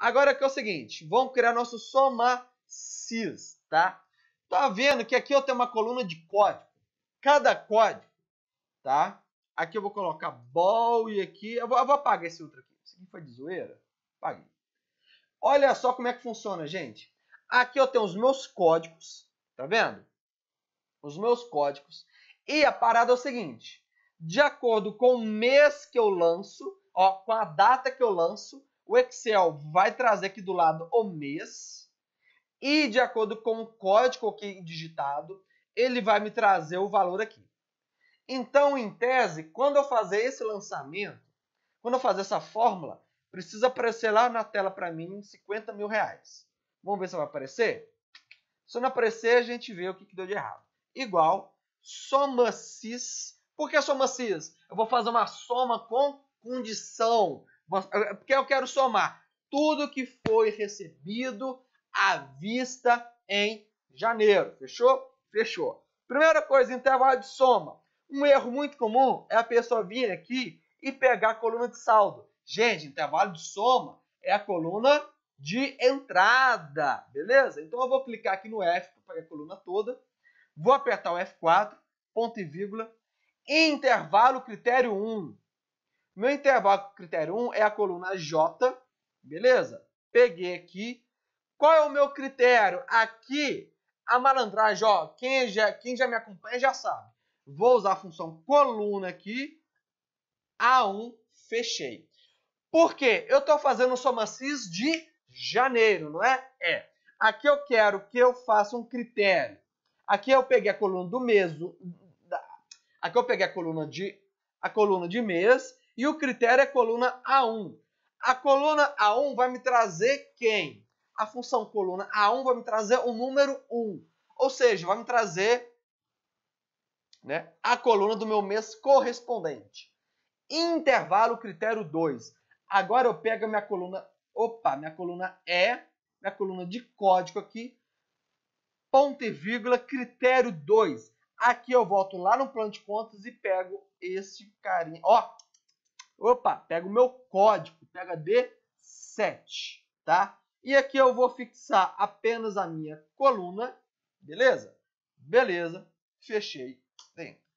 Agora que é o seguinte, vamos criar nosso somacis, tá? Tá vendo que aqui eu tenho uma coluna de código. Cada código, tá? Aqui eu vou colocar bol e aqui... Eu vou, eu vou apagar esse outro aqui. Isso aqui foi de zoeira? Apaguei. Olha só como é que funciona, gente. Aqui eu tenho os meus códigos, tá vendo? Os meus códigos. E a parada é o seguinte. De acordo com o mês que eu lanço, ó, com a data que eu lanço, o Excel vai trazer aqui do lado o mês e de acordo com o código aqui digitado, ele vai me trazer o valor aqui. Então, em tese, quando eu fazer esse lançamento, quando eu fazer essa fórmula, precisa aparecer lá na tela para mim 50 mil reais. Vamos ver se vai aparecer? Se não aparecer, a gente vê o que, que deu de errado. Igual, soma cis. Por que soma cis? Eu vou fazer uma soma com condição é, é, porque eu quero somar tudo que foi recebido à vista em janeiro. Fechou? Fechou. Primeira coisa, intervalo de soma. Um erro muito comum é a pessoa vir aqui e pegar a coluna de saldo. Gente, intervalo de soma é a coluna de entrada, beleza? Então eu vou clicar aqui no F para pegar a coluna toda, vou apertar o F4, ponto e vírgula, intervalo critério 1. Meu intervalo critério 1 é a coluna J. Beleza? Peguei aqui. Qual é o meu critério? Aqui, a malandragem, ó, quem já, quem já me acompanha já sabe. Vou usar a função coluna aqui. A1, fechei. Por quê? Eu estou fazendo somacis de janeiro, não é? É. Aqui eu quero que eu faça um critério. Aqui eu peguei a coluna do mês. Aqui eu peguei a coluna de, a coluna de mês e o critério é coluna A1. A coluna A1 vai me trazer quem? A função coluna A1 vai me trazer o número 1. Ou seja, vai me trazer né, a coluna do meu mês correspondente. Intervalo critério 2. Agora eu pego a minha coluna, opa, minha coluna E, minha coluna de código aqui, ponto e vírgula, critério 2. Aqui eu volto lá no plano de contas e pego esse carinha. Ó, Opa, pega o meu código, pega D7, tá? E aqui eu vou fixar apenas a minha coluna, beleza? Beleza, fechei dentro.